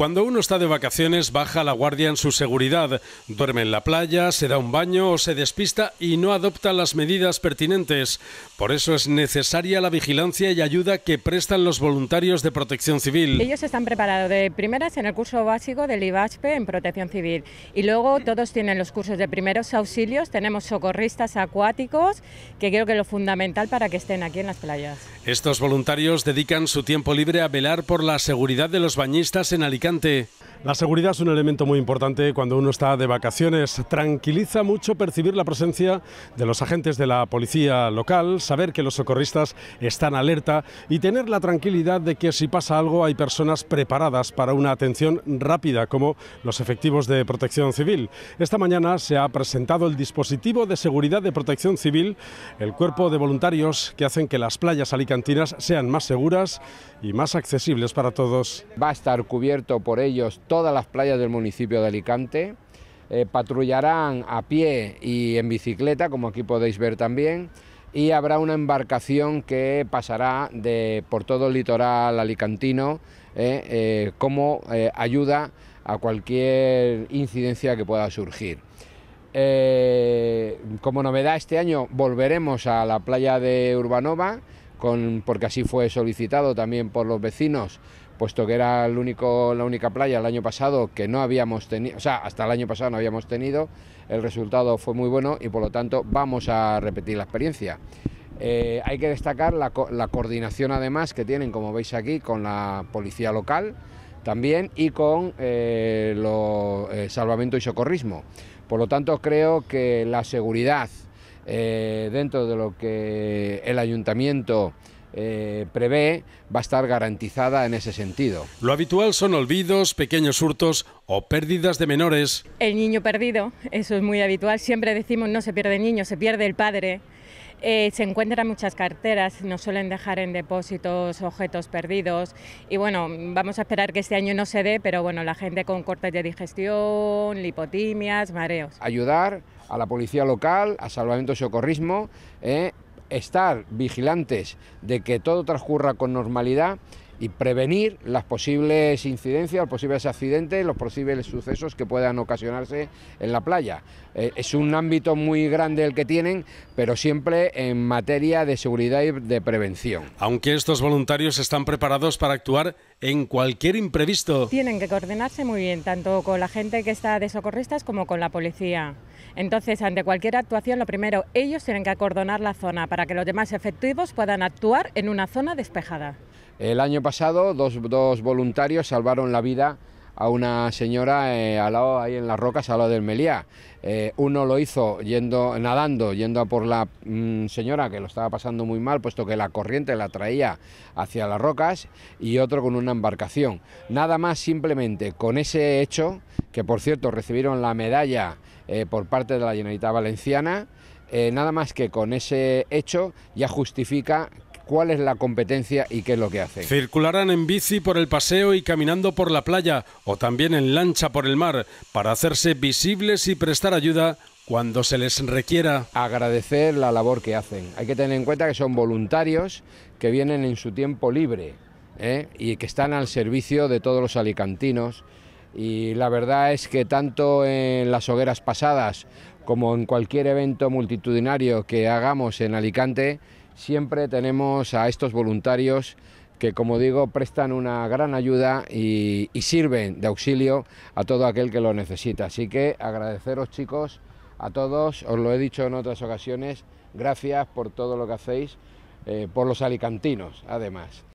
Cuando uno está de vacaciones, baja la guardia en su seguridad, duerme en la playa, se da un baño o se despista y no adopta las medidas pertinentes. Por eso es necesaria la vigilancia y ayuda que prestan los voluntarios de protección civil. Ellos están preparados de primeras en el curso básico del IBASPE en protección civil y luego todos tienen los cursos de primeros auxilios, tenemos socorristas acuáticos, que creo que es lo fundamental para que estén aquí en las playas. Estos voluntarios dedican su tiempo libre a velar por la seguridad de los bañistas en Alicante ¡Gracias! La seguridad es un elemento muy importante cuando uno está de vacaciones. Tranquiliza mucho percibir la presencia de los agentes de la policía local, saber que los socorristas están alerta y tener la tranquilidad de que si pasa algo hay personas preparadas para una atención rápida, como los efectivos de protección civil. Esta mañana se ha presentado el dispositivo de seguridad de protección civil, el cuerpo de voluntarios que hacen que las playas alicantinas sean más seguras y más accesibles para todos. Va a estar cubierto por ellos todas las playas del municipio de Alicante. Eh, patrullarán a pie y en bicicleta, como aquí podéis ver también, y habrá una embarcación que pasará de, por todo el litoral alicantino eh, eh, como ayuda a cualquier incidencia que pueda surgir. como novedad este año volveremos a la playa de Urbanova con, porque así fue solicitado también por los vecinos, puesto que era el único, la única playa el año pasado que no habíamos tenido, o sea, hasta el año pasado no habíamos tenido, el resultado fue muy bueno y por lo tanto vamos a repetir la experiencia. Eh, hay que destacar la, coordinación además que tienen, como veis aquí, con la policía local también y con eh, eh salvamento y socorrismo. Por lo tanto, creo que la seguridad eh, dentro de lo que el ayuntamiento eh, prevé va a estar garantizada en ese sentido. Lo habitual son olvidos, pequeños hurtos o pérdidas de menores. El niño perdido, eso es muy habitual. Siempre decimos no se pierde el niño, se pierde el padre. Eh, se encuentran muchas carteras, nos suelen dejar en depósitos objetos perdidos y bueno, vamos a esperar que este año no se dé, pero bueno, la gente con cortes de digestión, lipotimias, mareos. Ayudar a la policía local, a salvamento socorrismo, eh, estar vigilantes de que todo transcurra con normalidad y prevenir las posibles incidencias, los posibles accidentes, los posibles sucesos que puedan ocasionarse en la playa. Eh, es un ámbito muy grande el que tienen, pero siempre en materia de seguridad y de prevención. Aunque estos voluntarios están preparados para actuar en cualquier imprevisto. Tienen que coordinarse muy bien, tanto con la gente que está de socorristas como con la policía. Entonces, ante cualquier actuación, lo primero, ellos tienen que acordonar la zona para que los demás efectivos puedan actuar en una zona despejada. El año pasado dos, voluntarios salvaron la vida a una señora eh, al lado, ahí en las rocas, al lado del Meliá. Eh, uno lo hizo yendo, nadando, yendo a por la mm, señora que lo estaba pasando muy mal, puesto que la corriente la traía hacia las rocas, y otro con una embarcación. Nada más simplemente con ese hecho, que por cierto recibieron la medalla eh, por parte de la Generalitat Valenciana, nada más que con ese hecho ya justifica cuál es la competencia y qué es lo que hacen. Circularán en bici por el paseo y caminando por la playa o también en lancha por el mar para hacerse visibles y prestar ayuda cuando se les requiera. Agradecer la labor que hacen. Hay que tener en cuenta que son voluntarios que vienen en su tiempo libre ¿eh? y que están al servicio de todos los alicantinos y la verdad es que tanto en las hogueras pasadas como en cualquier evento multitudinario que hagamos en Alicante, siempre tenemos a estos voluntarios que, como digo, prestan una gran ayuda y, sirven de auxilio a todo aquel que lo necesita. Así que agradeceros chicos a todos, os lo he dicho en otras ocasiones, gracias por todo lo que hacéis, eh, por los alicantinos además.